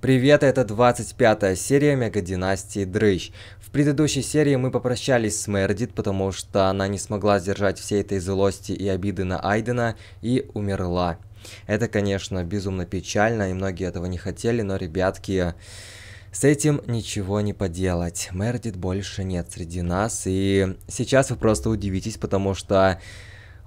Привет, это 25 серия Мегадинастии Дрыщ. В предыдущей серии мы попрощались с Мердит, потому что она не смогла сдержать всей этой злости и обиды на Айдена и умерла. Это, конечно, безумно печально, и многие этого не хотели, но, ребятки, с этим ничего не поделать. Мердит больше нет среди нас, и сейчас вы просто удивитесь, потому что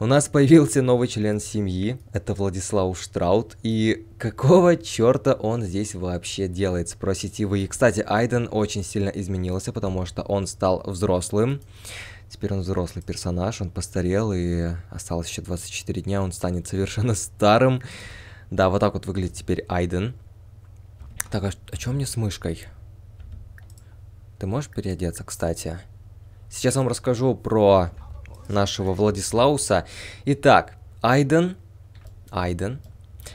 у нас появился новый член семьи, это Владислав Штраут, и какого черта он здесь вообще делает, спросите вы. И, кстати, Айден очень сильно изменился, потому что он стал взрослым. Теперь он взрослый персонаж, он постарел, и осталось еще 24 дня, он станет совершенно старым. Да, вот так вот выглядит теперь Айден. Так, а, а что мне с мышкой? Ты можешь переодеться, кстати? Сейчас вам расскажу про нашего Владислауса. Итак, Айден, Айден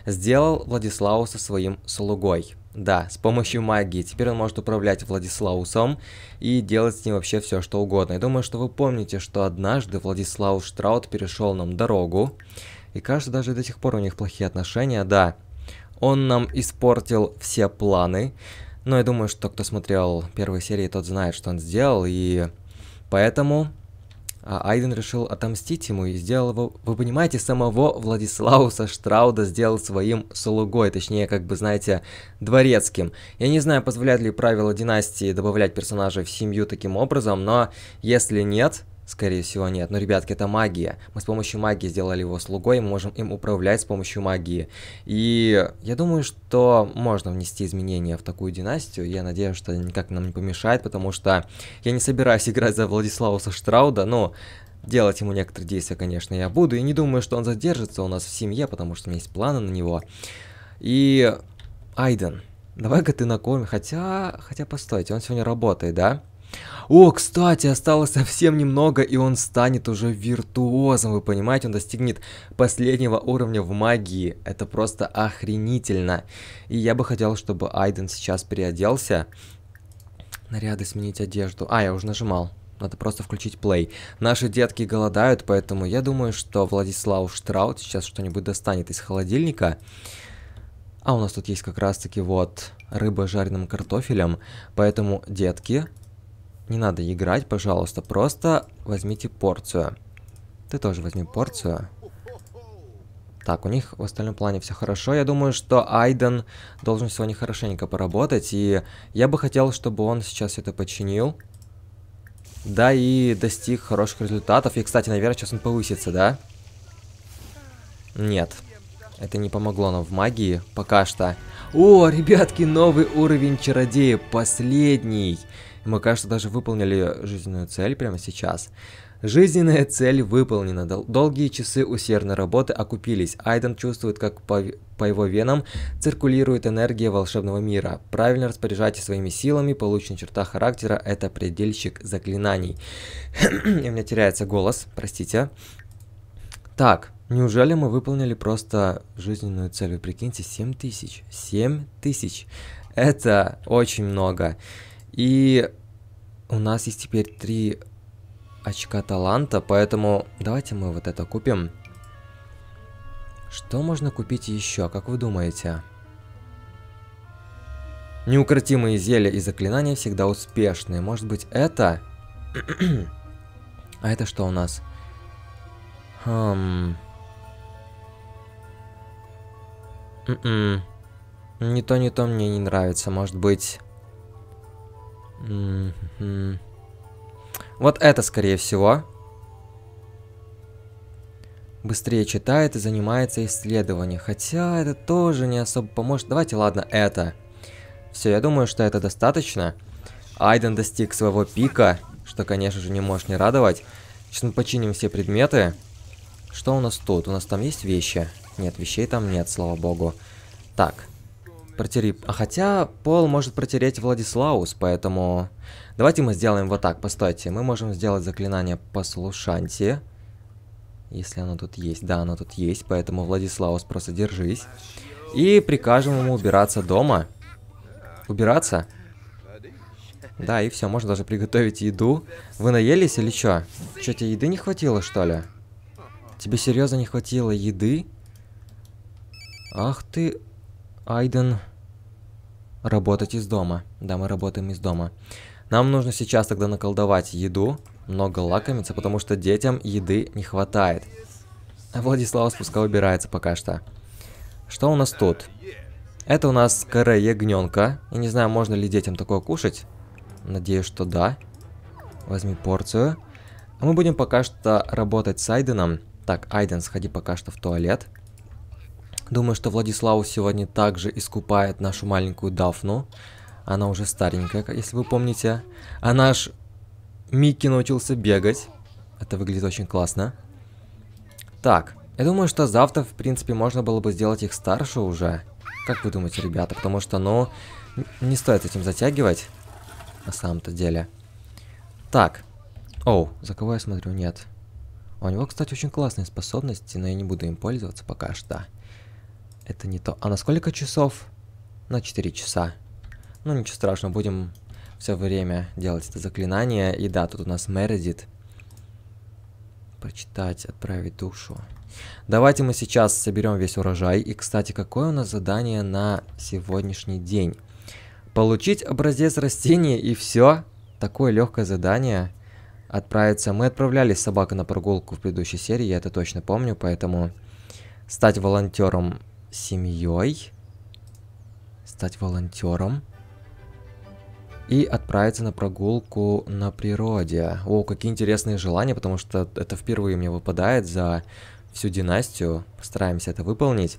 сделал Владислауса своим слугой. Да, с помощью магии. Теперь он может управлять Владислаусом и делать с ним вообще все, что угодно. Я думаю, что вы помните, что однажды Владислав Штраут перешел нам дорогу. И кажется, даже до сих пор у них плохие отношения. Да, он нам испортил все планы. Но я думаю, что кто смотрел первые серии, тот знает, что он сделал. И поэтому а Айден решил отомстить ему и сделал его... Вы понимаете, самого Владислауса Штрауда сделал своим слугой, точнее, как бы, знаете, дворецким. Я не знаю, позволяют ли правила династии добавлять персонажей в семью таким образом, но если нет, Скорее всего, нет. Но, ребятки, это магия. Мы с помощью магии сделали его слугой, мы можем им управлять с помощью магии. И я думаю, что можно внести изменения в такую династию. Я надеюсь, что никак нам не помешает, потому что я не собираюсь играть за Владислава Штрауда, но... Делать ему некоторые действия, конечно, я буду, и не думаю, что он задержится у нас в семье, потому что у меня есть планы на него. И... Айден, давай-ка ты накормим, хотя... Хотя, постойте, он сегодня работает, да? О, кстати, осталось совсем немного, и он станет уже виртуозом, вы понимаете, он достигнет последнего уровня в магии. Это просто охренительно. И я бы хотел, чтобы Айден сейчас переоделся. Наряды сменить одежду. А, я уже нажимал. Надо просто включить плей. Наши детки голодают, поэтому я думаю, что Владислав Штраут сейчас что-нибудь достанет из холодильника. А у нас тут есть как раз-таки вот рыба с жареным картофелем. Поэтому, детки, не надо играть, пожалуйста, просто возьмите порцию. Ты тоже возьми порцию. Так, у них в остальном плане все хорошо. Я думаю, что Айден должен сегодня хорошенько поработать. И я бы хотел, чтобы он сейчас это починил. Да, и достиг хороших результатов. И, кстати, наверное, сейчас он повысится, да? Нет. Это не помогло нам в магии пока что. О, ребятки, новый уровень чародея. Последний. Последний. Мы, кажется, даже выполнили жизненную цель прямо сейчас. Жизненная цель выполнена. Дол долгие часы усердной работы окупились. Айден чувствует, как по, по его венам циркулирует энергия волшебного мира. Правильно распоряжайте своими силами. Полученная черта характера – это предельщик заклинаний. у меня теряется голос, простите. Так, неужели мы выполнили просто жизненную цель? Вы прикиньте, 7000. тысяч. Это очень много. И у нас есть теперь три очка таланта, поэтому давайте мы вот это купим. Что можно купить еще, как вы думаете? Неукротимые зелья и заклинания всегда успешные. Может быть это? а это что у нас? Хм... М-м. Не то, не то мне не нравится. Может быть... Mm -hmm. Вот это, скорее всего. Быстрее читает и занимается исследованием. Хотя это тоже не особо поможет. Давайте, ладно, это. Все, я думаю, что это достаточно. Айден достиг своего пика, что, конечно же, не может не радовать. Сейчас мы починим все предметы. Что у нас тут? У нас там есть вещи? Нет, вещей там нет, слава богу. Так, протерип. А хотя пол может протереть Владислаус, поэтому... Давайте мы сделаем вот так, постойте. Мы можем сделать заклинание послушанти. Если оно тут есть. Да, оно тут есть, поэтому Владислаус, просто держись. И прикажем ему убираться дома. Убираться? Да, и все, можно даже приготовить еду. Вы наелись или что? Че, тебе еды не хватило, что ли? Тебе серьезно не хватило еды? Ах ты... Айден. Работать из дома. Да, мы работаем из дома. Нам нужно сейчас тогда наколдовать еду, много лакомиться, потому что детям еды не хватает. Владислава спуска убирается пока что. Что у нас тут? Это у нас каре ягненка. Я не знаю, можно ли детям такое кушать. Надеюсь, что да. Возьми порцию. А мы будем пока что работать с Айденом. Так, Айден, сходи пока что в туалет. Думаю, что Владиславу сегодня также искупает нашу маленькую Дафну. Она уже старенькая, если вы помните. А наш Микки научился бегать. Это выглядит очень классно. Так, я думаю, что завтра, в принципе, можно было бы сделать их старше уже. Как вы думаете, ребята? Потому что, ну, не стоит этим затягивать. На самом-то деле. Так. Оу, за кого я смотрю? Нет. А у него, кстати, очень классные способности, но я не буду им пользоваться пока что. Это не то. А на сколько часов? На 4 часа. Ну, ничего страшного, будем все время делать это заклинание. И да, тут у нас Мередит. Прочитать, отправить душу. Давайте мы сейчас соберем весь урожай. И, кстати, какое у нас задание на сегодняшний день? Получить образец растения и все. Такое легкое задание. Отправиться. Мы отправляли собаку на прогулку в предыдущей серии, я это точно помню, поэтому стать волонтером семьей, стать волонтером и отправиться на прогулку на природе. О, какие интересные желания, потому что это впервые мне выпадает за всю династию. Постараемся это выполнить.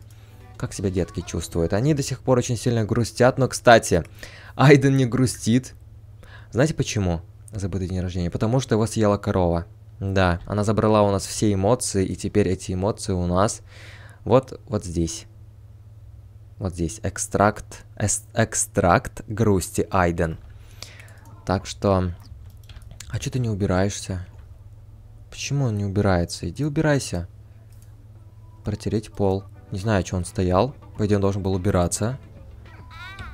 Как себя детки чувствуют? Они до сих пор очень сильно грустят, но, кстати, Айден не грустит. Знаете почему? Забытый день рождения. Потому что его съела корова. Да, она забрала у нас все эмоции, и теперь эти эмоции у нас вот, вот здесь. Вот здесь экстракт, эс, экстракт грусти Айден. Так что... А что ты не убираешься? Почему он не убирается? Иди убирайся. Протереть пол. Не знаю, что он стоял. По идее, он должен был убираться.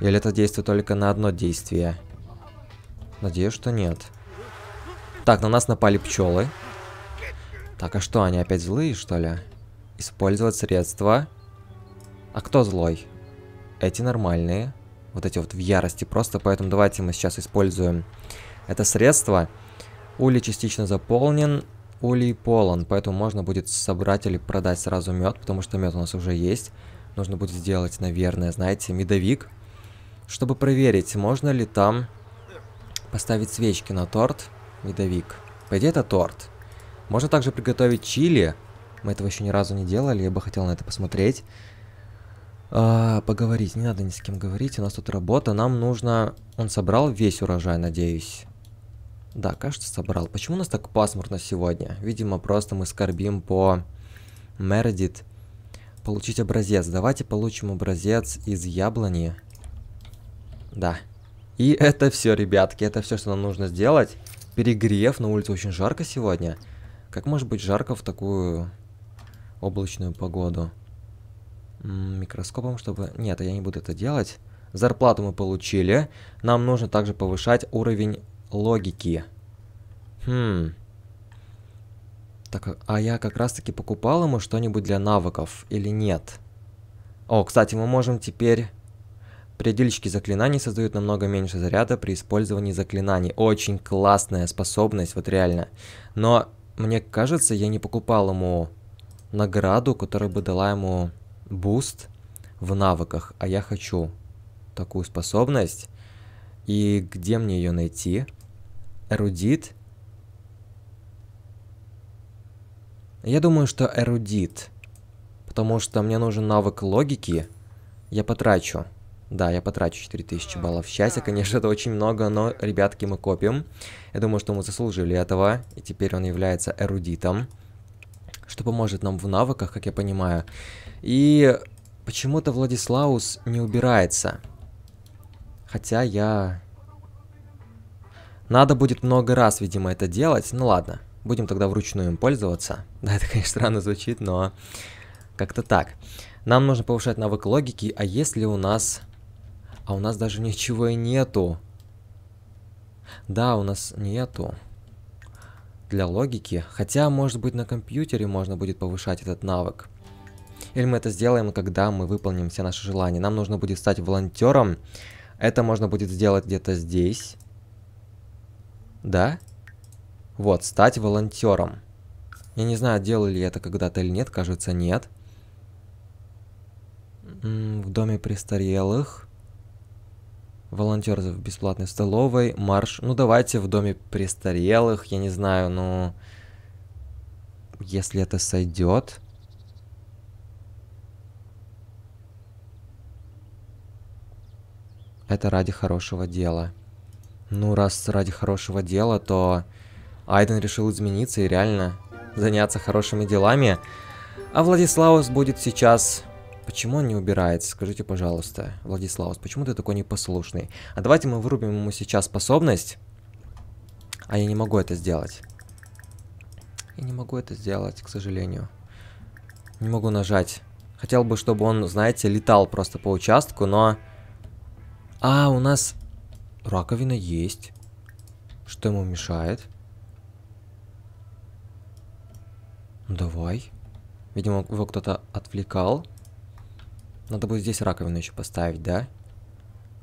Или это действует только на одно действие? Надеюсь, что нет. Так, на нас напали пчелы. Так, а что, они опять злые, что ли? Использовать средства. А кто злой? эти нормальные, вот эти вот в ярости просто, поэтому давайте мы сейчас используем это средство. Улей частично заполнен, улей полон, поэтому можно будет собрать или продать сразу мед, потому что мед у нас уже есть. Нужно будет сделать, наверное, знаете, медовик, чтобы проверить, можно ли там поставить свечки на торт. Медовик. По идее, это торт. Можно также приготовить чили. Мы этого еще ни разу не делали, я бы хотел на это посмотреть. А, поговорить, не надо ни с кем говорить, у нас тут работа, нам нужно... Он собрал весь урожай, надеюсь. Да, кажется, собрал. Почему у нас так пасмурно сегодня? Видимо, просто мы скорбим по Мередит. Получить образец. Давайте получим образец из яблони. Да. И это все, ребятки, это все, что нам нужно сделать. Перегрев, на улице очень жарко сегодня. Как может быть жарко в такую облачную погоду? микроскопом, чтобы... Нет, я не буду это делать. Зарплату мы получили. Нам нужно также повышать уровень логики. Хм. Так, а я как раз-таки покупал ему что-нибудь для навыков или нет? О, кстати, мы можем теперь... Предельщики заклинаний создают намного меньше заряда при использовании заклинаний. Очень классная способность, вот реально. Но мне кажется, я не покупал ему награду, которая бы дала ему буст в навыках, а я хочу такую способность. И где мне ее найти? Эрудит. Я думаю, что эрудит. Потому что мне нужен навык логики. Я потрачу. Да, я потрачу 4000 баллов счастья. Конечно, это очень много, но, ребятки, мы копим. Я думаю, что мы заслужили этого. И теперь он является эрудитом что поможет нам в навыках, как я понимаю. И почему-то Владислаус не убирается. Хотя я... Надо будет много раз, видимо, это делать. Ну ладно, будем тогда вручную им пользоваться. Да, это, конечно, странно звучит, но как-то так. Нам нужно повышать навык логики, а если у нас... А у нас даже ничего и нету. Да, у нас нету для логики. Хотя, может быть, на компьютере можно будет повышать этот навык. Или мы это сделаем, когда мы выполним все наши желания. Нам нужно будет стать волонтером. Это можно будет сделать где-то здесь. Да? Вот, стать волонтером. Я не знаю, делали ли это когда-то или нет, кажется, нет. М -м, в доме престарелых волонтеров в бесплатной столовой, марш, ну давайте в доме престарелых, я не знаю, ну... Если это сойдет... Это ради хорошего дела. Ну, раз ради хорошего дела, то Айден решил измениться и реально заняться хорошими делами. А Владиславус будет сейчас Почему он не убирается? Скажите, пожалуйста, Владислав, почему ты такой непослушный? А давайте мы вырубим ему сейчас способность. А я не могу это сделать. Я не могу это сделать, к сожалению. Не могу нажать. Хотел бы, чтобы он, знаете, летал просто по участку, но... А, у нас раковина есть. Что ему мешает? Ну, давай. Видимо, его кто-то отвлекал. Надо будет здесь раковину еще поставить, да?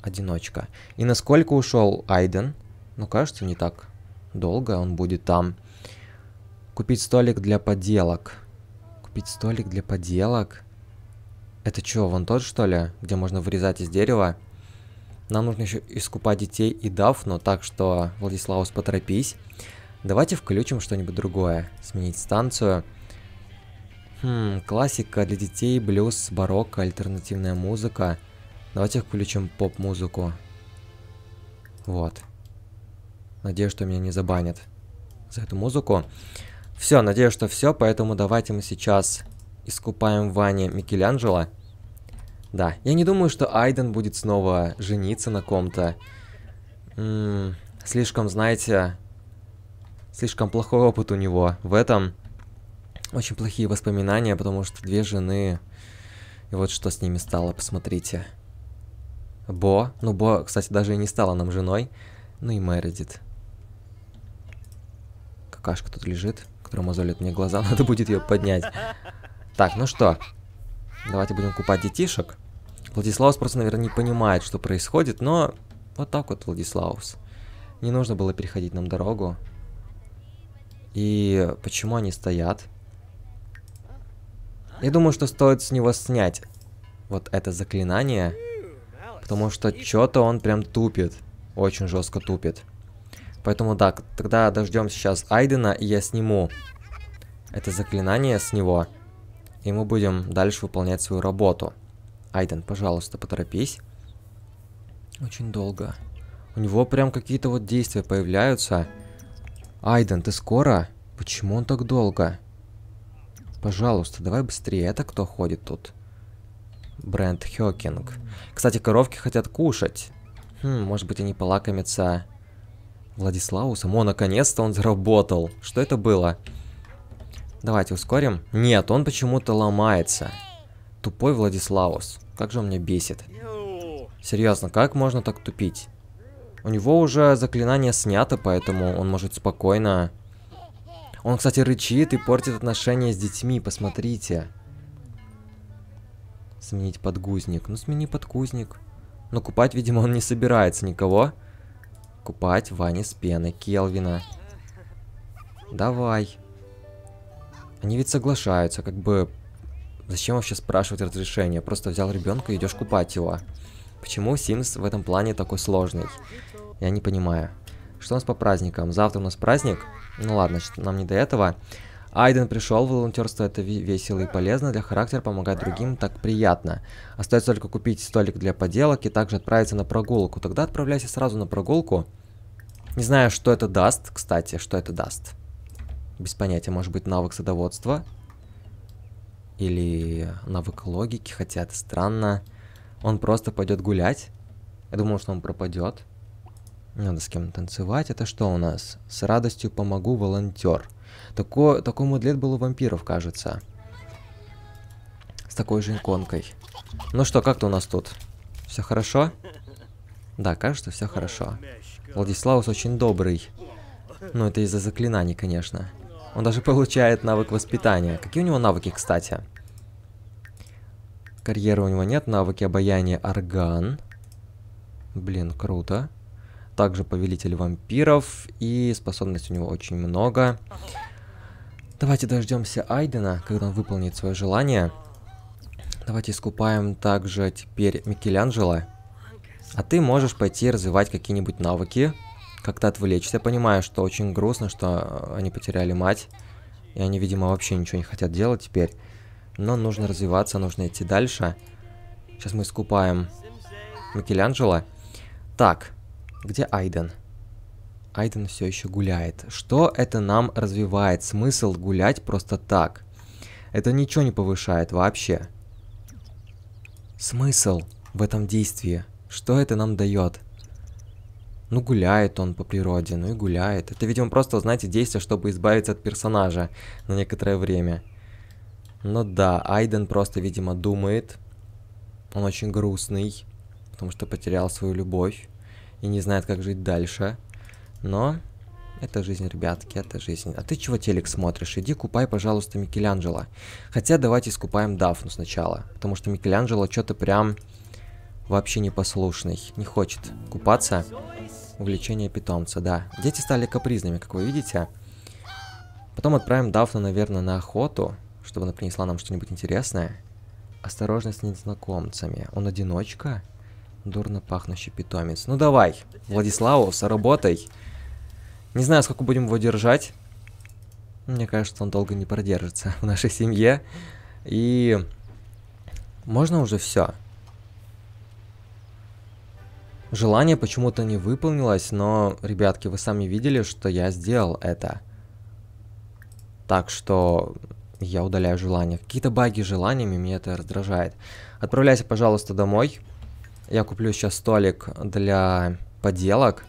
Одиночка. И насколько ушел Айден? Ну, кажется, не так долго он будет там. Купить столик для поделок. Купить столик для поделок? Это что, вон тот, что ли? Где можно вырезать из дерева? Нам нужно еще искупать детей и Дафну, так что, Владиславус, поторопись. Давайте включим что-нибудь другое. Сменить станцию. Хм, классика для детей, блюз, барокко, альтернативная музыка. Давайте включим поп-музыку. Вот. Надеюсь, что меня не забанят за эту музыку. Все, надеюсь, что все, поэтому давайте мы сейчас искупаем в ванне Микеланджело. Да, я не думаю, что Айден будет снова жениться на ком-то. Слишком, знаете, слишком плохой опыт у него в этом. Очень плохие воспоминания, потому что две жены... И вот что с ними стало, посмотрите. Бо. Ну, Бо, кстати, даже и не стала нам женой. Ну и Мередит. Какашка тут лежит, которая мозолит мне глаза. Надо будет ее поднять. Так, ну что. Давайте будем купать детишек. Владиславс просто, наверное, не понимает, что происходит, но... Вот так вот, Владиславус. Не нужно было переходить нам дорогу. И почему они стоят? Я думаю, что стоит с него снять вот это заклинание. Потому что что-то он прям тупит. Очень жестко тупит. Поэтому да, тогда дождем сейчас Айдена, и я сниму это заклинание с него. И мы будем дальше выполнять свою работу. Айден, пожалуйста, поторопись. Очень долго. У него прям какие-то вот действия появляются. Айден, ты скоро? Почему он так долго? Пожалуйста, давай быстрее. Это кто ходит тут? Бренд Хёкинг. Кстати, коровки хотят кушать. Хм, может быть, они полакомятся Владислаусом. О, наконец-то он заработал. Что это было? Давайте ускорим. Нет, он почему-то ломается. Тупой Владиславус. Как же он меня бесит. Серьезно, как можно так тупить? У него уже заклинание снято, поэтому он может спокойно он, кстати, рычит и портит отношения с детьми, посмотрите. Сменить подгузник. Ну, смени подгузник. Но купать, видимо, он не собирается никого. Купать Вани с пеной Келвина. Давай. Они ведь соглашаются, как бы... Зачем вообще спрашивать разрешение? Просто взял ребенка и идешь купать его. Почему Sims в этом плане такой сложный? Я не понимаю. Что у нас по праздникам? Завтра у нас праздник? Ну ладно, значит, нам не до этого. Айден пришел, волонтерство это весело и полезно, для характера помогать другим так приятно. Остается только купить столик для поделок и также отправиться на прогулку. Тогда отправляйся сразу на прогулку. Не знаю, что это даст, кстати, что это даст. Без понятия, может быть, навык садоводства? Или навык логики, хотя это странно. Он просто пойдет гулять. Я думал, что он пропадет. Надо с кем танцевать. Это что у нас? С радостью помогу, волонтер. Тако, такой модлет был у вампиров, кажется. С такой же иконкой. Ну что, как-то у нас тут? Все хорошо? Да, кажется, все хорошо. Владиславус очень добрый. Ну, это из-за заклинаний, конечно. Он даже получает навык воспитания. Какие у него навыки, кстати? Карьеры у него нет, навыки обаяния, орган. Блин, круто также повелитель вампиров, и способностей у него очень много. Давайте дождемся Айдена, когда он выполнит свое желание. Давайте искупаем также теперь Микеланджело. А ты можешь пойти развивать какие-нибудь навыки, как-то отвлечься. Я понимаю, что очень грустно, что э, они потеряли мать, и они, видимо, вообще ничего не хотят делать теперь. Но нужно развиваться, нужно идти дальше. Сейчас мы искупаем Микеланджело. Так, где Айден? Айден все еще гуляет. Что это нам развивает? Смысл гулять просто так? Это ничего не повышает вообще. Смысл в этом действии? Что это нам дает? Ну, гуляет он по природе, ну и гуляет. Это, видимо, просто, знаете, действие, чтобы избавиться от персонажа на некоторое время. Ну да, Айден просто, видимо, думает. Он очень грустный, потому что потерял свою любовь и не знает, как жить дальше. Но это жизнь, ребятки, это жизнь. А ты чего телек смотришь? Иди купай, пожалуйста, Микеланджело. Хотя давайте скупаем Дафну сначала, потому что Микеланджело что-то прям вообще непослушный, не хочет купаться. Увлечение питомца, да. Дети стали капризными, как вы видите. Потом отправим Дафну, наверное, на охоту, чтобы она принесла нам что-нибудь интересное. Осторожность с незнакомцами. Он одиночка? Дурно пахнущий питомец. Ну давай, Владиславус, работай. Не знаю, сколько будем его держать. Мне кажется, он долго не продержится в нашей семье. И можно уже все. Желание почему-то не выполнилось, но, ребятки, вы сами видели, что я сделал это. Так что я удаляю желание. Какие-то баги желаниями, меня это раздражает. Отправляйся, пожалуйста, домой. Я куплю сейчас столик для поделок,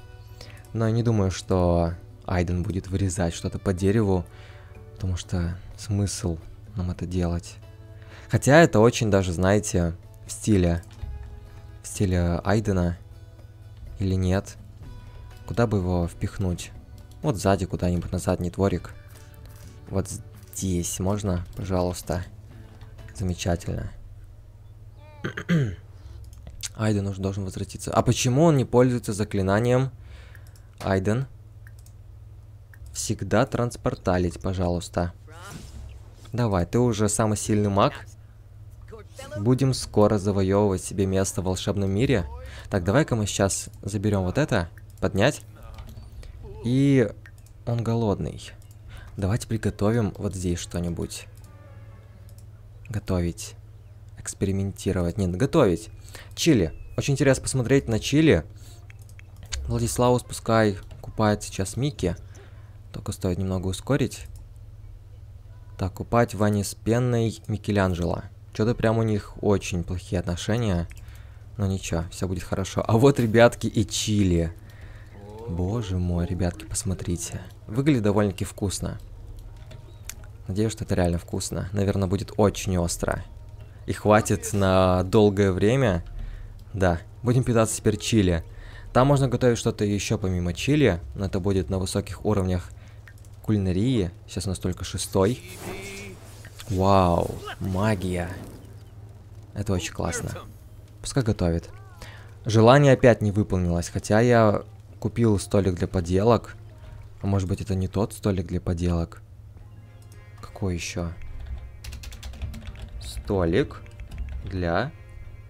но я не думаю, что Айден будет вырезать что-то по дереву, потому что смысл нам это делать. Хотя это очень даже, знаете, в стиле, в стиле Айдена или нет. Куда бы его впихнуть? Вот сзади куда-нибудь на задний дворик. Вот здесь можно, пожалуйста. Замечательно. Айден уже должен возвратиться. А почему он не пользуется заклинанием? Айден. Всегда транспорталить, пожалуйста. Давай, ты уже самый сильный маг. Будем скоро завоевывать себе место в волшебном мире. Так, давай-ка мы сейчас заберем вот это. Поднять. И он голодный. Давайте приготовим вот здесь что-нибудь. Готовить. Экспериментировать. Нет, готовить. Чили. Очень интересно посмотреть на Чили. Владиславу спускай, купает сейчас Микки. Только стоит немного ускорить. Так, купать Вани с Пенной Микеланджело. Что-то прям у них очень плохие отношения. Но ничего, все будет хорошо. А вот, ребятки, и чили. Боже мой, ребятки, посмотрите. Выглядит довольно-таки вкусно. Надеюсь, что это реально вкусно. Наверное, будет очень остро и хватит на долгое время. Да, будем питаться теперь чили. Там можно готовить что-то еще помимо чили, но это будет на высоких уровнях кулинарии. Сейчас у нас только шестой. Вау, магия. Это очень классно. Пускай готовит. Желание опять не выполнилось, хотя я купил столик для поделок. А может быть это не тот столик для поделок? Какой еще? столик для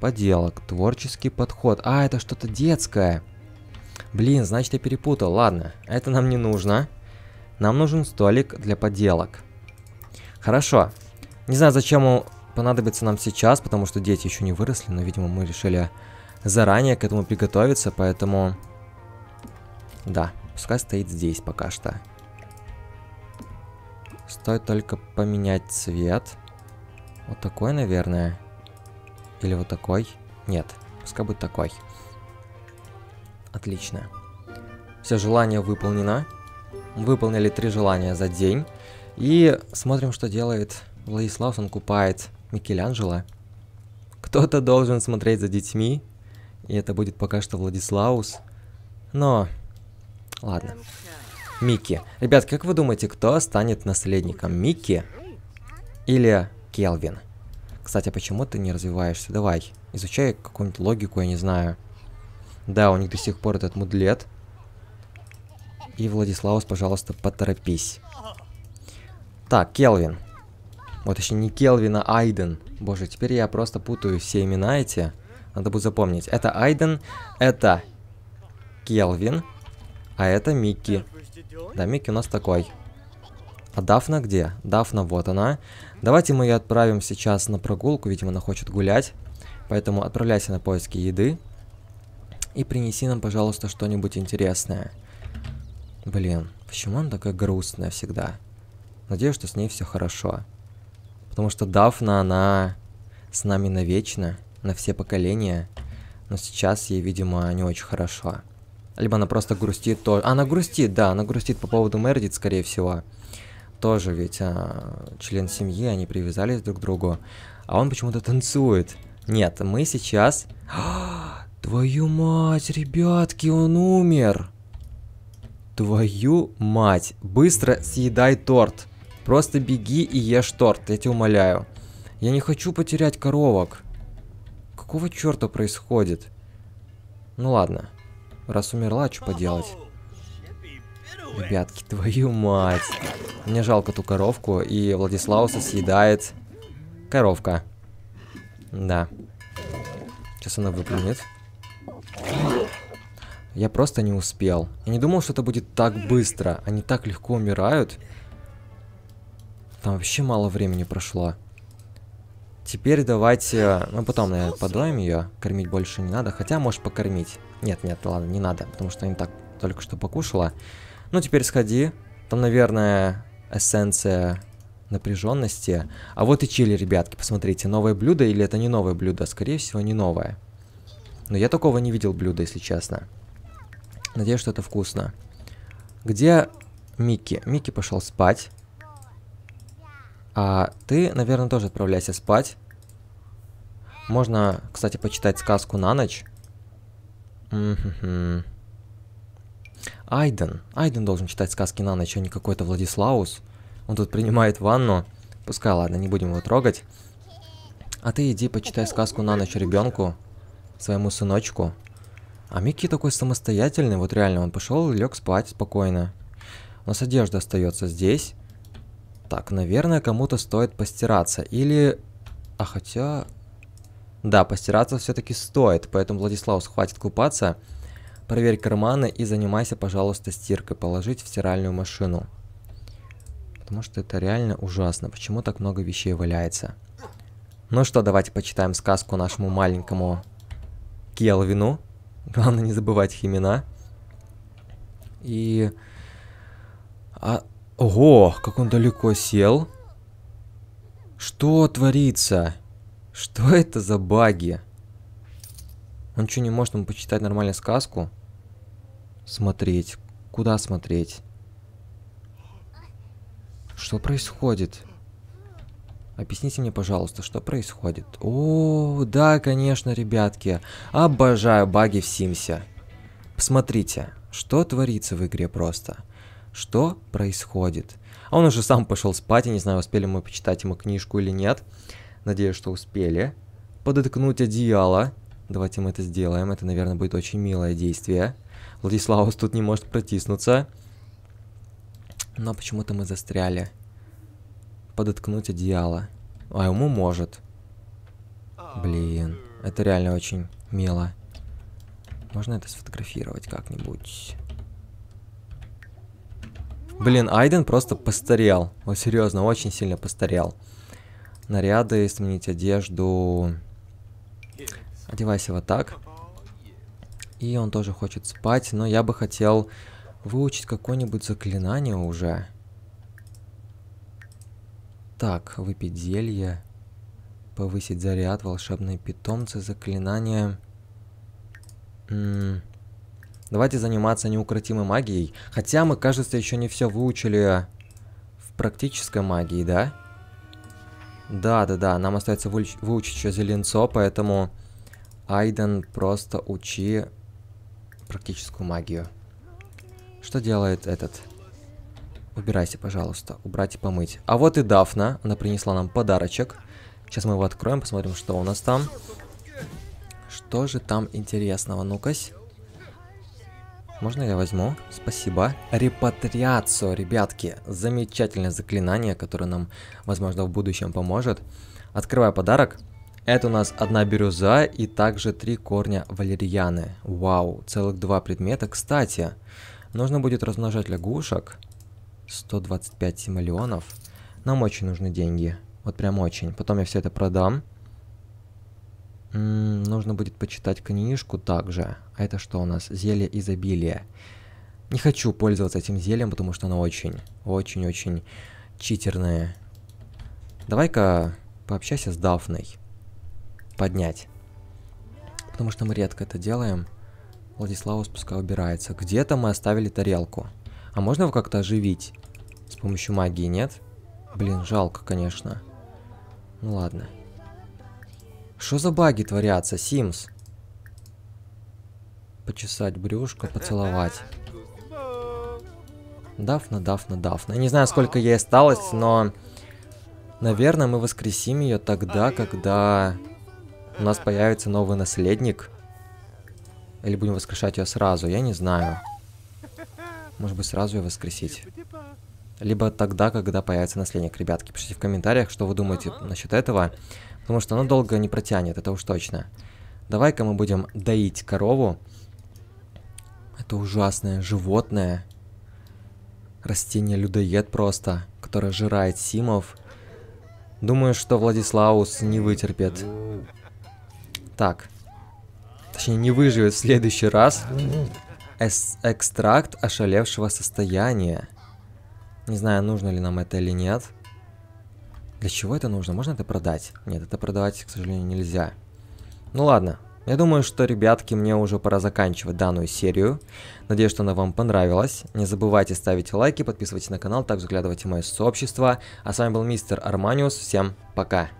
поделок. Творческий подход. А, это что-то детское. Блин, значит я перепутал. Ладно, это нам не нужно. Нам нужен столик для поделок. Хорошо. Не знаю, зачем он понадобится нам сейчас, потому что дети еще не выросли, но, видимо, мы решили заранее к этому приготовиться, поэтому... Да, пускай стоит здесь пока что. Стоит только поменять цвет. Вот такой, наверное. Или вот такой. Нет, пускай будет такой. Отлично. Все желание выполнено. Выполнили три желания за день. И смотрим, что делает Владислав. Он купает Микеланджело. Кто-то должен смотреть за детьми. И это будет пока что Владислаус. Но... Ладно. Микки. Ребят, как вы думаете, кто станет наследником? Микки или Келвин. Кстати, а почему ты не развиваешься? Давай, изучай какую-нибудь логику, я не знаю. Да, у них до сих пор этот мудлет. И, Владиславус, пожалуйста, поторопись. Так, Келвин. Вот еще не Келвин, а Айден. Боже, теперь я просто путаю все имена эти. Надо будет запомнить. Это Айден, это Келвин, а это Микки. Да, Микки у нас такой. А Дафна где? Дафна, вот она. Давайте мы ее отправим сейчас на прогулку, видимо, она хочет гулять. Поэтому отправляйся на поиски еды. И принеси нам, пожалуйста, что-нибудь интересное. Блин, почему она такая грустная всегда? Надеюсь, что с ней все хорошо. Потому что Дафна, она с нами навечно, на все поколения. Но сейчас ей, видимо, не очень хорошо. Либо она просто грустит то... Она грустит, да, она грустит по поводу Мердит, скорее всего тоже ведь а, член семьи, они привязались друг к другу. А он почему-то танцует. Нет, мы сейчас... твою мать, ребятки, он умер. Твою мать. Быстро съедай торт. Просто беги и ешь торт, я тебя умоляю. Я не хочу потерять коровок. Какого черта происходит? Ну ладно. Раз умерла, что поделать? Ребятки, твою мать. Мне жалко ту коровку, и Владислауса съедает коровка. Да. Сейчас она выплюнет. Я просто не успел. Я не думал, что это будет так быстро. Они так легко умирают. Там вообще мало времени прошло. Теперь давайте... Ну, потом, наверное, подроем ее. Кормить больше не надо. Хотя, может, покормить. Нет, нет, ладно, не надо. Потому что они так только что покушала. Ну, теперь сходи. Там, наверное, эссенция напряженности. А вот и чили, ребятки, посмотрите, новое блюдо или это не новое блюдо? Скорее всего, не новое. Но я такого не видел блюда, если честно. Надеюсь, что это вкусно. Где Микки? Микки пошел спать. А ты, наверное, тоже отправляйся спать. Можно, кстати, почитать сказку на ночь. М Айден. Айден должен читать сказки на ночь, а не какой-то Владислаус. Он тут принимает ванну. Пускай, ладно, не будем его трогать. А ты иди почитай сказку на ночь ребенку, своему сыночку. А Микки такой самостоятельный, вот реально, он пошел и лег спать спокойно. У нас одежда остается здесь. Так, наверное, кому-то стоит постираться. Или... А хотя... Да, постираться все-таки стоит, поэтому, Владислав, хватит купаться. Проверь карманы и занимайся, пожалуйста, стиркой. Положить в стиральную машину. Потому что это реально ужасно. Почему так много вещей валяется? Ну что, давайте почитаем сказку нашему маленькому Келвину. Главное не забывать их имена. И... А... Ого, как он далеко сел. Что творится? Что это за баги? Он что, не может ему почитать нормальную сказку? Смотреть. Куда смотреть? Что происходит? Объясните мне, пожалуйста, что происходит? О, да, конечно, ребятки. Обожаю баги в Симсе. Посмотрите, что творится в игре просто. Что происходит? А он уже сам пошел спать, я не знаю, успели мы почитать ему книжку или нет. Надеюсь, что успели. Подоткнуть одеяло. Давайте мы это сделаем. Это, наверное, будет очень милое действие. Владиславус тут не может протиснуться. Но почему-то мы застряли. Подоткнуть одеяло. А ему может. Блин, это реально очень мило. Можно это сфотографировать как-нибудь? Блин, Айден просто постарел. он серьезно, очень сильно постарел. Наряды, сменить одежду. Одевайся вот так. И он тоже хочет спать, но я бы хотел выучить какое-нибудь заклинание уже. Так, выпить зелье. Повысить заряд, волшебные питомцы, заклинания. Давайте заниматься неукротимой магией. Хотя мы, кажется, еще не все выучили в практической магии, да? Да-да-да, нам остается выуч выучить еще зеленцо, поэтому... Айден, просто учи практическую магию. Что делает этот? Убирайся, пожалуйста. Убрать и помыть. А вот и Дафна. Она принесла нам подарочек. Сейчас мы его откроем, посмотрим, что у нас там. Что же там интересного? Ну-кась. Можно я возьму? Спасибо. Репатриацию, ребятки. Замечательное заклинание, которое нам, возможно, в будущем поможет. Открываю подарок. Подарок. Это у нас одна бирюза и также три корня валерьяны. Вау, целых два предмета. Кстати, нужно будет размножать лягушек. 125 миллионов. Нам очень нужны деньги. Вот прям очень. Потом я все это продам. М -м, нужно будет почитать книжку также. А это что у нас? Зелье изобилия. Не хочу пользоваться этим зельем, потому что оно очень, очень-очень читерное. Давай-ка пообщайся с Дафной поднять. Потому что мы редко это делаем. Владиславус пускай убирается. Где-то мы оставили тарелку. А можно его как-то оживить? С помощью магии, нет? Блин, жалко, конечно. Ну ладно. Что за баги творятся, Симс? Почесать брюшко, поцеловать. Дафна, Дафна, Дафна. Не знаю, сколько ей осталось, но... Наверное, мы воскресим ее тогда, когда у нас появится новый наследник. Или будем воскрешать ее сразу, я не знаю. Может быть, сразу ее воскресить. Либо тогда, когда появится наследник. Ребятки, пишите в комментариях, что вы думаете насчет этого. Потому что оно долго не протянет, это уж точно. Давай-ка мы будем доить корову. Это ужасное животное. Растение-людоед просто, которое жирает симов. Думаю, что Владислаус не вытерпит. Так. Точнее, не выживет в следующий раз. Эс экстракт ошалевшего состояния. Не знаю, нужно ли нам это или нет. Для чего это нужно? Можно это продать? Нет, это продавать, к сожалению, нельзя. Ну ладно. Я думаю, что, ребятки, мне уже пора заканчивать данную серию. Надеюсь, что она вам понравилась. Не забывайте ставить лайки, подписывайтесь на канал, также заглядывайте в мое сообщество. А с вами был мистер Арманиус. Всем пока.